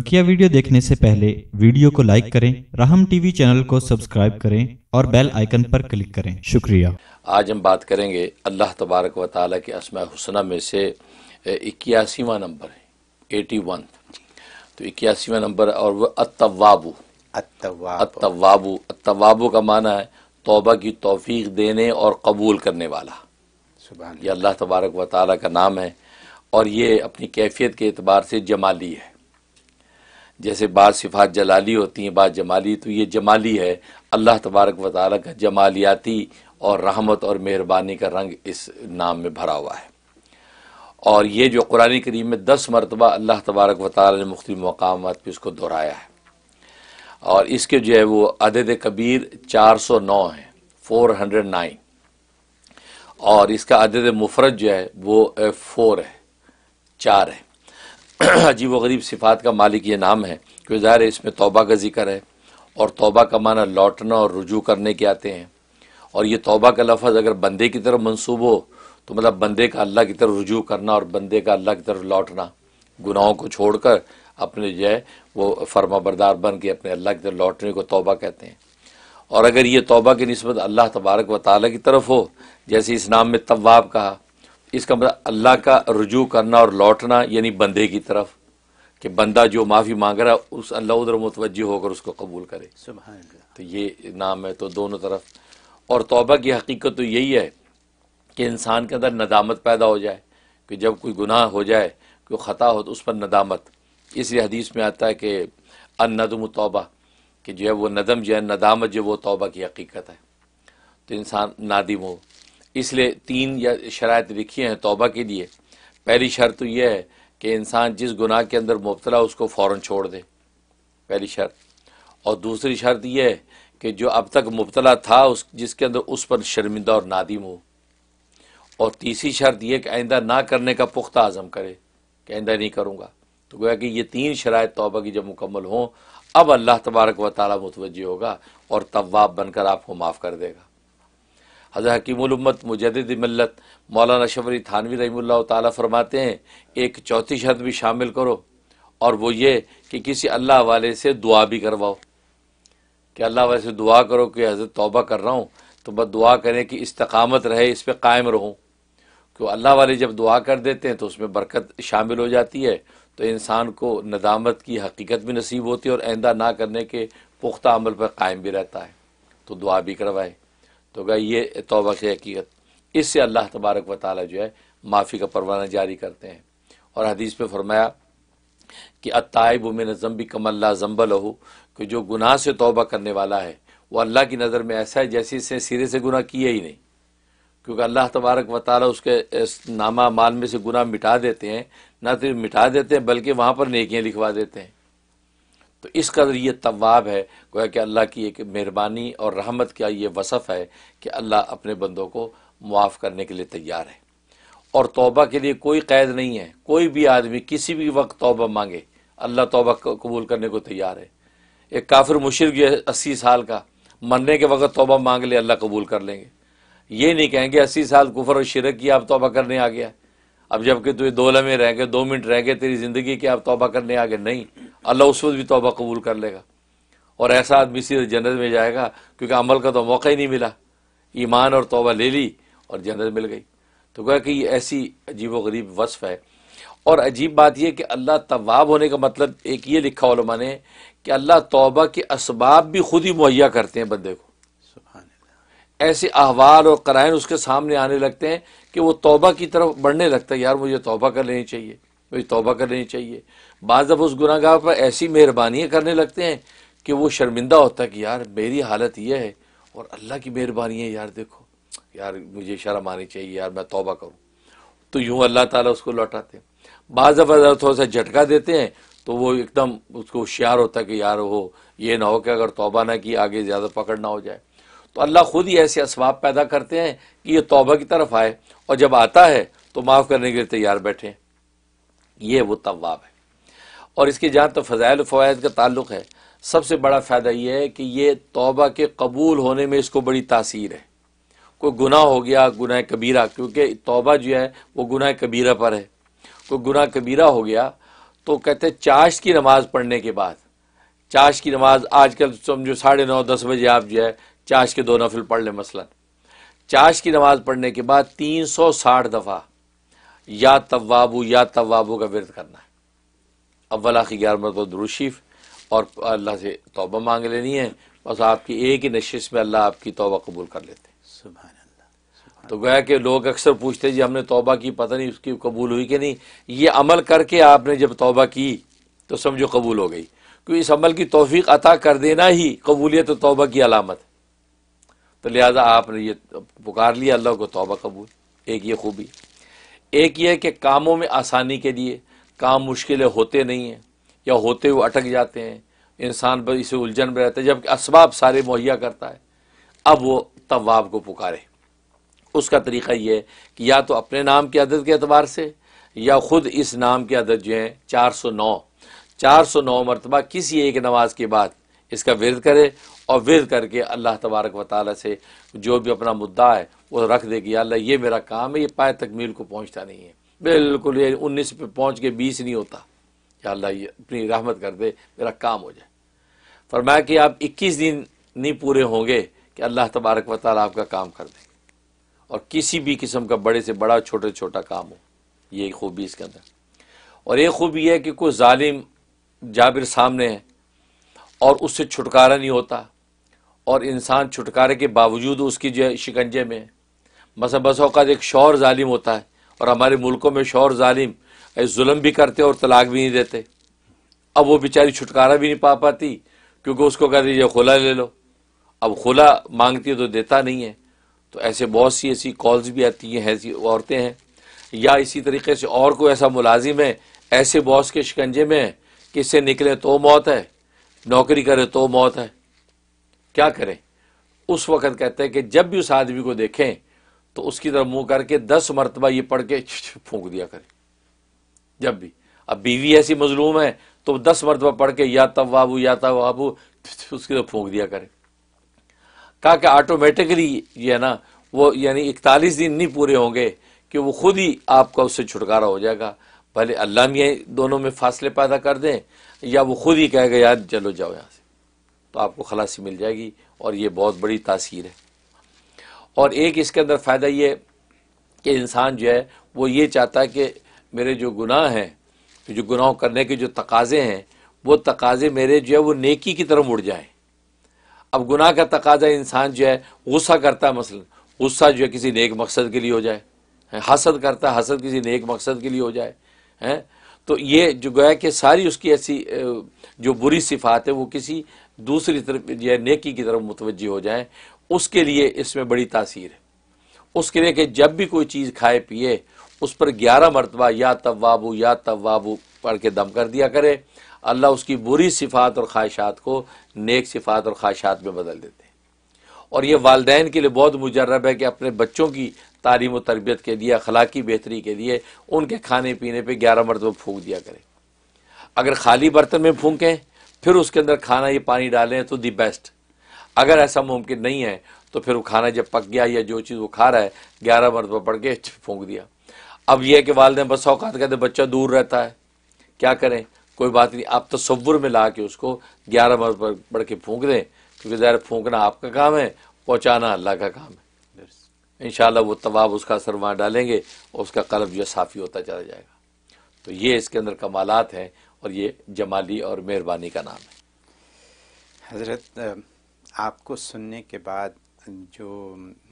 बकिया वीडियो देखने से पहले वीडियो को लाइक करें राहम टीवी चैनल को सब्सक्राइब करें और बेल आइकन पर क्लिक करें शुक्रिया आज हम बात करेंगे अल्लाह तबारक व ताल के असमा हुसना में से इक्यासीवा नंबर है एटी वन तो इक्यासीवा नंबर और वह अतवाबू अतवाबू अतवाबू का माना है तोबा की तोफ़ी देने और कबूल करने वाला यह अल्लाह तबारक व ताल का नाम है और ये अपनी कैफियत के अतबार से जमाली है जैसे बाद सिफात जलाली होती हैं बाद जमाली तो ये जमाली है अल्लाह तबारक व ताली का जमालियाती और रहमत और मेहरबानी का रंग इस नाम में भरा हुआ है और ये जो कुरान करीम में दस मरतबा अल्लाह तबारक व ताल ने मुख्त मकाम पर इसको दोहराया है और इसके जो है वो अदद कबीर चार सौ नौ है फ़ोर हंड्रेड नाइन और इसका अदद मुफरत जो है वो फोर है चार है अजीब व गरीब सिफात का मालिक ये नाम है क्योंकि ज़ाहिर है इसमें तोबा का जिक्र है और तोबा का माना लौटना और रुजू करने के आते हैं और ये तोबा का लफज अगर बंदे की तरफ मनसूब हो तो मतलब बंदे का अल्लाह की तरफ रुजू करना और बंदे का अल्लाह की तरफ लौटना गुनाहों को छोड़कर अपने जो है वो फर्मा बरदार बन के अपने अल्लाह की तरफ लौटने को तोबा कहते हैं और अगर ये तोबा की नस्बत अल्लाह तबारक व ताली की तरफ हो जैसे इस नाम में तवाब कहा इसका मतलब अल्लाह का रुजू करना और लौटना यानी बंदे की तरफ कि बंदा जो माफ़ी मांग रहा है उस अल्लाह उधर मुतवजह होकर उसको कबूल करे तो ये नाम है तो दोनों तरफ और तोबा की हकीकत तो यही है कि इंसान के अंदर नदामत पैदा हो जाए कि जब कोई गुनाह हो जाए कोई ख़ता हो तो उस पर नदामत इसलिए हदीस में आता है कि अन नदम तोबा कि जो है वो नदम जो है नदामत जो वो तोबा की हकीकत है तो इंसान नादिम हो इसलिए तीन या शरात लिखी हैं तोबा के लिए पहली शर्त तो यह है कि इंसान जिस गुनाह के अंदर मुबतला उसको फ़ौर छोड़ दे पहली शर्त और दूसरी शर्त यह है कि जो अब तक मुबतला था उस जिसके अंदर उस पर शर्मिंदा और नादिम हो और तीसरी शर्त यह कि आइंदा ना करने का पुख्ता आज़म करे कि आइंदा नहीं करूँगा तो गोया कि ये तीन शराय तोबा की जब मुकम्मल हों अब अल्लाह तबारक व ताली मुतवजह होगा और तवाब बनकर आपको माफ़ कर देगा हज़र हकीमत मुजद मिलत मौलाना शबरी थानवी रही तरमाते फरमाते हैं एक चौथी शर्त भी शामिल करो और वो ये कि किसी अल्लाह वाले से दुआ भी करवाओ कि अल्लाह वाले से दुआ करो कि हज़रत तोबा कर रहा हूँ तो बस दुआ करें कि इस्तकामत रहे इस पर कायम रहूँ क्यों अल्लाह वाले जब दुआ कर देते हैं तो उसमें बरकत शामिल हो जाती है तो इंसान को नदामत की हकीकत भी नसीब होती है और आंदा ना करने के पुख्ता अमल पर कायम भी रहता है तो दुआ भी करवाएं तो गई ये तोबा की हकीकत इससे अल्लाह तबारक व ताली जो है माफ़ी का परवाना जारी करते हैं और हदीस में फरमाया कि अतायब उमिन जम्बी कमल्ला जम्बल हो कि जो गुनाह से तोबा करने वाला है वो अल्लाह की नज़र में ऐसा है जैसे इसने सिरे से गुनाह किए ही नहीं क्योंकि अल्लाह तबारक व ताली उसके नामा माल में से गुनाह मिटा देते हैं ना तो मिटा देते हैं बल्कि वहाँ पर नेकियाँ लिखवा देते हैं तो इस कदर ये तवाब है गोया कि अल्लाह की एक मेहरबानी और रहमत का ये वसफ़ है कि अल्लाह अपने बंदों को मुआफ़ करने के लिए तैयार है और तोबा के लिए कोई कैद नहीं है कोई भी आदमी किसी भी वक्त तोबा मांगे अल्लाह तोबा कबूल करने को तैयार है एक काफिर मुशर जो अस्सी साल का मरने के वक्त तोबा मांग ले अल्लाह कबूल कर लेंगे ये नहीं कहेंगे अस्सी साल कुफर और शिरक की आप तोबा करने आ गया अब जबकि तुझे दो लम्हे रह गए दो मिनट रह गए तेरी ज़िंदगी क्या आप तोबा करने आगे नहीं अल्लाह उस वक्त भी तोबा कबूल कर लेगा और ऐसा आदमी सीधे जन्नत में जाएगा क्योंकि अमल का तो मौका ही नहीं मिला ईमान और तोबा ले ली और जन्नत मिल गई तो क्या कि ये ऐसी अजीब गरीब वसफ़ है और अजीब बात यह कि अल्लाह तवाब होने का मतलब एक ये लिखा ने कि अल्लाह तोबा के इसबाब भी खुद ही मुहैया करते हैं बंदे को ऐसे अहवाल और कराइन उसके सामने आने लगते हैं कि वो तोबा की तरफ बढ़ने लगता है यार मुझे तौबा कर लेनी चाहिए मुझे तौबा कर लेनी चाहिए बाद जब उस गुनागाह पर ऐसी मेहरबानियाँ करने लगते हैं कि वो शर्मिंदा होता है कि यार मेरी हालत यह है और अल्लाह की मेहरबानी है यार देखो यार मुझे शर्म आनी चाहिए यार मैं तोबा करूँ तो यूँ अल्लाह ताला उसको लौटाते हैं बाद जब थोड़ा सा झटका देते हैं तो वो एकदम उसको होशियार होता है कि यार वो ये ना हो कि अगर तोबा ना की आगे ज़्यादा पकड़ ना हो जाए तो अल्लाह खुद ही ऐसे इसबाब पैदा करते हैं कि ये तोबा की तरफ आए और जब आता है तो माफ़ करने के लिए तैयार बैठे ये वो तवाब है और इसके जहां तो फजायल फ़वाद का ताल्लुक है सबसे बड़ा फ़ायदा यह है कि यह तोबा के कबूल होने में इसको बड़ी तासीर है कोई गुनाह हो गया गुनाह कबीरा क्योंकि तोबा जो है वो गुनाह कबीरा पर है कोई गुनाह कबीरा हो गया तो कहते हैं चाश की नमाज़ पढ़ने के बाद चाश की नमाज़ आजकल तो समझो साढ़े नौ दस बजे आप जो है चाश के दो नफिल पढ़ लें मसलन चाश की नमाज पढ़ने के बाद तीन सौ साठ दफ़ा या तवाबू या तवाबू का विरत करना है अव्वला की ग्यारह मरतब तो दुरुशीफ और अल्लाह से तोबा मांग लेनी है बस आपकी एक ही नशिश में अल्लाह आपकी तोबा कबूल कर लेते हैं सुबह तो गया कि लोग अक्सर पूछते जी हमने तोबा की पता नहीं उसकी कबूल हुई कि नहीं ये अमल करके आपने जब तोबा की तो समझो कबूल हो गई क्योंकि इस अमल की तोफ़ी अता कर देना ही कबूलियत तो तोबा की अलामत है तो लिहाजा आपने ये पुकार लिया अल्लाह को तोबा कबूल एक ये खूबी एक ये कि कामों में आसानी के लिए काम मुश्किलें होते नहीं हैं या होते हुए अटक जाते हैं इंसान पर इसे उलझन में रहता है जबकि इसबाब सारे मुहैया करता है अब वो तवाब को पुकारे उसका तरीका ये है कि या तो अपने नाम की आदत के अतबार से या ख़ुद इस नाम की आदत जो है चार सौ नौ चार सौ नौ मरतबा किसी एक नमाज के बाद इसका विरद करे और वेद करके अल्लाह तबारक व ताली से जो भी अपना मुद्दा है वो रख देगी अल्लाह ये मेरा काम है ये पाए तकमील को पहुँचता नहीं है बिल्कुल ये उन्नीस पे पहुँच के बीस नहीं होता या अल्लाह ये अपनी रहमत कर दे मेरा काम हो जाए फरमाया कि आप इक्कीस दिन नहीं पूरे होंगे कि अल्लाह तबारक व ताली आपका काम कर दें और किसी भी किस्म का बड़े से बड़ा छोटे छोटा काम हो ये खूबी इसके अंदर और एक खूबी है कि कोई ालिम जाबिर सामने है और उससे छुटकारा नहीं होता और इंसान छुटकारे के बावजूद उसकी जो है शिकंजे में बस बस अवकात एक शौर ालिम होता है और हमारे मुल्कों में शौर ालिम जुलम भी करते और तलाक भी नहीं देते अब वो बेचारी छुटकारा भी नहीं पा पाती क्योंकि उसको कह दीजिए खुला ले लो अब खुला मांगती है तो देता नहीं है तो ऐसे बहुत सी ऐसी कॉल्स भी आती हैं ऐसी औरतें हैं या इसी तरीके से और कोई ऐसा मुलाजिम है ऐसे बॉस के शिकंजे में कि इससे निकले तो मौत है नौकरी करे तो मौत है क्या करें उस वक़्त कहते हैं कि जब भी उस आदमी को देखें तो उसकी तरफ मुंह करके दस मरतबा ये पढ़ के फूंक दिया करें जब भी अब बीवी ऐसी मजलूम है तो दस मरतबा पढ़ के या तवाबू या तवाबू उसकी तरफ फूंक दिया करें कहा कि ऑटोमेटिकली ये ना वो यानी इकतालीस दिन नहीं पूरे होंगे कि वो खुद ही आपका उससे छुटकारा हो जाएगा भले अल्लाह में दोनों में फासले पैदा कर दें या वो खुद ही कहेगा यार चलो जाओ यहाँ से तो आपको खलासी मिल जाएगी और ये बहुत बड़ी तासीर है और एक इसके अंदर फ़ायदा ये कि इंसान जो है वो ये चाहता है कि मेरे जो गुनाह हैं जो गुनाह करने के जो तकाजे हैं वो तकाजे मेरे जो है वो नेकी की तरफ उड़ जाएं अब गुनाह का तकाजा इंसान जो है गुस्सा करता है मसलन गुस्सा जो है किसी नेक मकसद के लिए हो जाए हसद करता है हसद किसी नेक मकसद के लिए हो जाए हैं तो ये जो गोया कि सारी उसकी ऐसी जो बुरी सिफात है वो किसी दूसरी तरफ या नेकी की तरफ मुतवज़ी हो जाए उसके लिए इसमें बड़ी तासीर है उसके लिए कि जब भी कोई चीज़ खाए पिए उस पर ग्यारह मरतबा या तवाबू या तवाबू पढ़ के दम कर दिया करे अल्लाह उसकी बुरी सिफात और ख्वाहिशात को नेक सिफात और ख्वाहिशात में बदल देते हैं और ये वालदेन के लिए बहुत मुजरब है कि अपने बच्चों की तालीम और तरबियत के लिए अखलाकी बेहतरी के लिए उनके खाने पीने पर ग्यारह मरतब फूक दिया करें अगर खाली बर्तन में फूकें फिर उसके अंदर खाना या पानी डालें तो दी बेस्ट अगर ऐसा मुमकिन नहीं है तो फिर वो खाना जब पक गया या जो चीज़ वो खा रहा है ग्यारह मरतबा पड़ के फूक दिया अब यह है कि वालदे बस औकात कहते बच्चा दूर रहता है क्या करें कोई बात नहीं आप तस्वुर में ला के उसको ग्यारह पर पढ़ के फूक दें क्योंकि ज़ाहिर फूकना आपका काम है पहुँचाना अल्लाह का काम है इन वो तवाब उसका असर वहाँ डालेंगे और उसका कलब जो साफ़ी होता चला जाएगा तो ये इसके अंदर कमालत हैं और ये जमाली और मेहरबानी का नाम है हज़रत आपको सुनने के बाद जो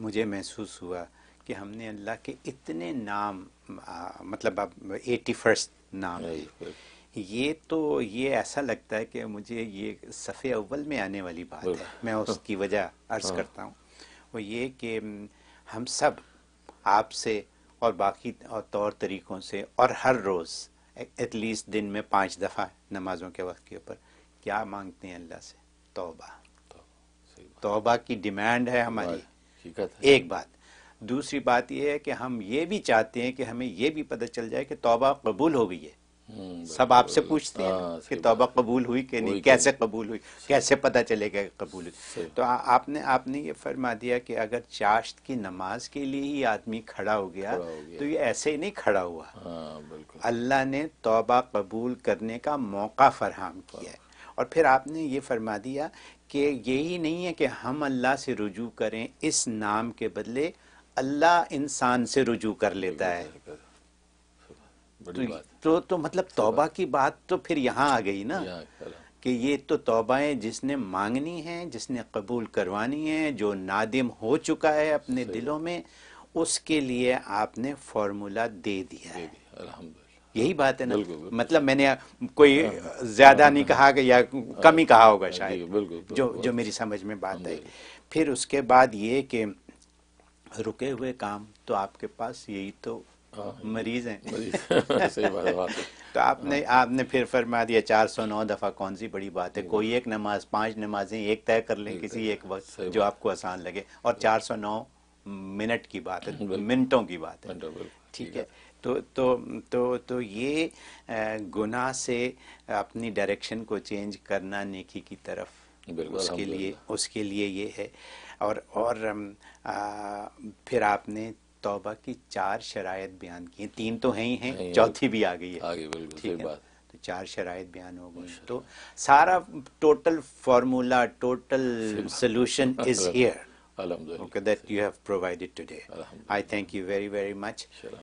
मुझे महसूस हुआ कि हमने अल्लाह के इतने नाम आ, मतलब अब एटी फर्स्ट नाम है ये तो ये ऐसा लगता है कि मुझे ये सफ़े अव्वल में आने वाली बात है मैं उसकी वजह अर्ज़ हाँ। करता हूँ वो ये कि हम सब आपसे और बाकी और तौर तरीक़ों से और हर रोज़ एटलीस्ट दिन में पाँच दफ़ा नमाजों के वक्त के ऊपर क्या मांगते हैं अल्लाह से तोबा तोबा की डिमांड है हमारी एक बात दूसरी बात यह है कि हम ये भी चाहते हैं कि हमें ये भी पता चल जाए कि तोबा कबूल हो गई है हम्म, सब आपसे पूछते हैं हाँ, कि तोबा कबूल हुई कि नहीं कैसे कबूल हुई कैसे पता चलेगा कबूल हुई तो आ, आपने आपने ये फरमा दिया कि अगर चाश्त की नमाज के लिए ही आदमी खड़ा हो गया, खड़ा हो गया। तो ये ऐसे ही नहीं खड़ा हुआ हाँ, अल्लाह ने तोबा कबूल करने का मौका फरहम किया है और फिर आपने ये फरमा दिया कि यही नहीं है कि हम अल्लाह से रुजू करें इस नाम के बदले अल्लाह इंसान से रुजू कर लेता है तो, तो तो मतलब तौबा की बात तो फिर यहाँ आ गई ना कि ये तो तौबाएं जिसने मांगनी है जिसने कबूल करवानी है जो नादिम हो चुका है अपने दिलों में उसके लिए आपने फॉर्मूला दे दिया है यही बात है ना मतलब मैंने कोई हाँ। ज्यादा नहीं हाँ। कहा कि या कम ही कहा होगा हाँ। शायद बिल्कुल जो जो मेरी समझ में बात है फिर उसके बाद ये कि रुके हुए काम तो आपके पास यही तो हाँ, मरीज हैं तो आपने हाँ। आपने फिर फरमा दिया चार सौ नौ दफ़ा कौन सी बड़ी बात है कोई एक नमाज पांच नमाजें एक तय कर लें किसी एक वक्त जो आपको आसान लगे और चार सौ नौ मिनट की बात है मिनटों की बात है ठीक है तो तो तो तो ये गुनाह से अपनी डायरेक्शन को चेंज करना नेकी की तरफ उसके लिए उसके लिए ये है और और आ, फिर आपने तौबा की चार शरायत बयान की तीन तो हैं ही हैं चौथी भी आ गई है आगे बिल्कुल ठीक है बात तो चार शराय बयान हो गई तो सारा total formula total solution is here okay that you have provided today i thank you very very much